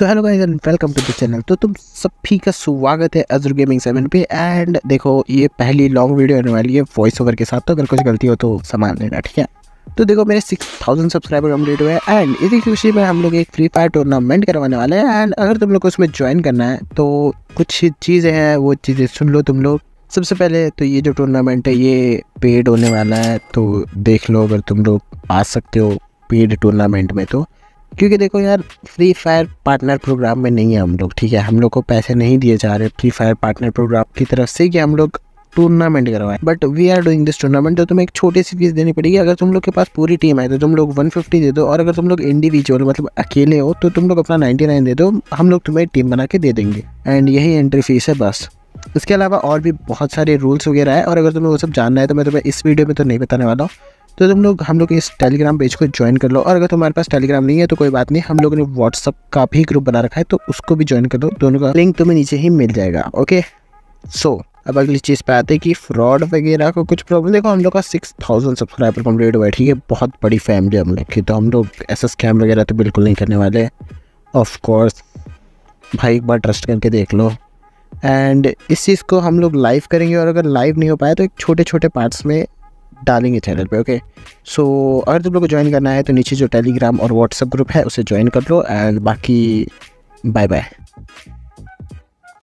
so hello guys and welcome to the channel तो तुम सभी का स्वागत है अजर गेमिंग सेवन पे एंड देखो ये पहली लॉन्ग वीडियो आने वाली है वॉइस ओवर के साथ तो अगर कुछ गलती हो तो सामान लेना ठीक है तो देखो मेरे सिक्स थाउजेंड सब्सक्राइबर कम्प्लीट हुए हैं एंड इसी खुशी में हम लोग एक फ्री फायर टूर्नामेंट करवाने वाले हैं एंड अगर तुम लोग को उसमें ज्वाइन करना है तो कुछ चीज़ें हैं वो चीज़ें सुन लो तुम लोग सबसे पहले तो ये जो टूर्नामेंट है ये पेड होने वाला है तो देख लो अगर तुम लोग आ सकते हो पेड टूर्नामेंट में तो क्योंकि देखो यार फ्री फायर पार्टनर प्रोग्राम में नहीं है हम लोग ठीक है हम लोग को पैसे नहीं दिए जा रहे फ्री फायर पार्टनर प्रोग्राम की तरफ से कि हम लोग टूर्नामेंट करवाए but we are doing this tournament तो तुम्हें एक छोटी सी फीस देनी पड़ेगी अगर तुम लोग के पास पूरी टीम है तो तुम लोग 150 दे दो और अगर तुम लोग इंडिविजुअल मतलब अकेले हो तो तुम लोग अपना 99 दे दो हम लोग तुम्हें टीम बना के दे देंगे एंड यही एंट्री फीस है बस इसके अलावा और भी बहुत सारे रूल्स वगैरह है और अगर तुम्हें वो सब जानना है तो मैं तुम्हें इस वीडियो में तो नहीं बताने वाला हूँ तो तुम लोग हम लोग इस टेलीग्राम पेज को ज्वाइन कर लो और अगर तुम्हारे पास टेलीग्राम नहीं है तो कोई बात नहीं हम लोगों ने व्हाट्सअप का भी ग्रुप बना रखा है तो उसको भी ज्वाइन कर लो दोनों का लिंक तुम्हें नीचे ही मिल जाएगा ओके सो अब अगली चीज़ पे आते हैं कि फ्रॉड वगैरह का कुछ प्रॉब्लम देखो हम लोग का सिक्स थाउजेंड सब्सक्राइबर कम्प्लीट हुआ है ठीक है बहुत बड़ी फैमिली हम लोग की तो हम लोग ऐसा स्कैम वगैरह तो बिल्कुल नहीं करने वाले ऑफ कोर्स भाई एक बार ट्रस्ट करके देख लो एंड इस चीज़ को हम लोग लाइव करेंगे और अगर लाइव नहीं हो पाया तो एक छोटे छोटे पार्ट्स में डालेंगे चैनल पे ओके सो अगर तुम लोग को ज्वाइन करना है तो नीचे जो टेलीग्राम और व्हाट्सअप ग्रुप है उसे ज्वाइन कर लो एंड बाकी बाय बाय